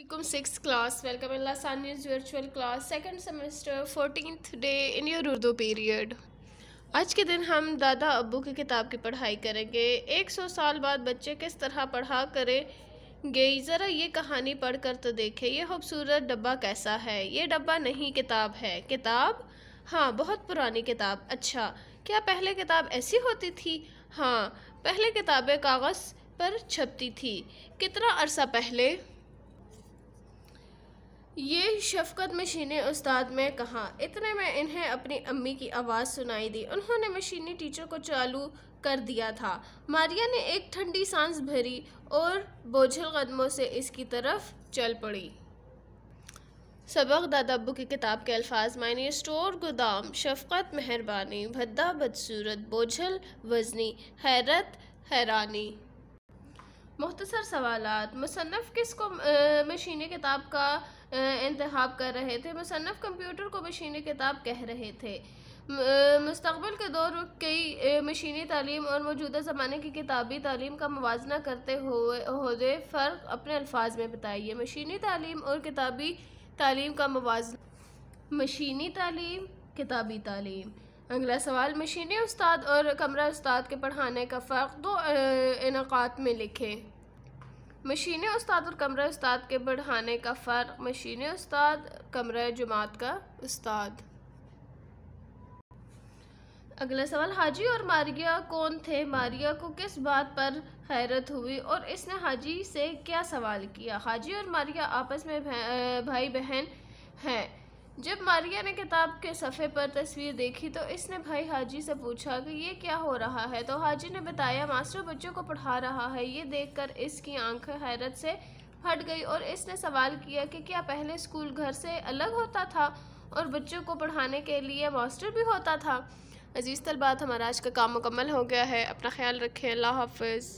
Welcome 6th class. Welcome in Lasania's virtual class second semester 14th day in your Urdu period आज के दिन हम दादा अबू की किताब की पढ़ाई करेंगे 100 साल बाद बच्चे किस तरह पढ़ा करेंगे ज़रा ये कहानी पढ़कर तो देखें ये खूबसूरत डब्बा कैसा है ये डब्बा नहीं किताब है किताब हाँ बहुत पुरानी किताब अच्छा क्या पहले किताब ऐसी होती थी हाँ पहले किताबें कागज़ पर छपती थी कितना अरसा पहले ये शफकत मशीनी उस्ताद में कहा इतने में इन्हें अपनी अम्मी की आवाज़ सुनाई दी उन्होंने मशीनी टीचर को चालू कर दिया था मारिया ने एक ठंडी सांस भरी और बोझल कदमों से इसकी तरफ चल पड़ी सबक दादाबू की किताब के अल्फाज मायने स्टोर गोदाम शफकत मेहरबानी भद्दा बदसूरत बोझल वजनी हैरत हैरानी मुख्तसर सवाल मुसनफ़ किस को मशीन किताब का इंतब कर रहे थे मुसनफ़ कंप्यूटर को मशीन किताब कह रहे थे मुस्तबल के दौर कई मशीनी तालीम और मौजूदा ज़माने की किताबी तालीम का मुजन करते हुए फ़र्क अपने अल्फाज में बताइए मशीनी तालीम और किताबी तालीम का मुवजना मशीनी तालीम किताबी तालीम अगला सवाल मशीनी उस्ताद और कमरा उस्ताद के पढ़ाने का फ़र्क दो इनकात में लिखें मशीन उस्ताद और कमरा उस्ताद के बढ़ाने का फ़र्क मशीन उस्ताद कमरा जमात का उस्ताद अगला सवाल हाजी और मारिया कौन थे मारिया को किस बात पर हैरत हुई और इसने हाजी से क्या सवाल किया हाजी और मारिया आपस में भाई बहन हैं जब मारिया ने किताब के सफ़े पर तस्वीर देखी तो इसने भाई हाजी से पूछा कि ये क्या हो रहा है तो हाजी ने बताया मास्टर बच्चों को पढ़ा रहा है ये देखकर इसकी आंखें हैरत से फट गई और इसने सवाल किया कि क्या पहले स्कूल घर से अलग होता था और बच्चों को पढ़ाने के लिए मास्टर भी होता था अजीज़ तलबात हमारा आज का काम मुकम्मल हो गया है अपना ख्याल रखें अल्लाह हाफ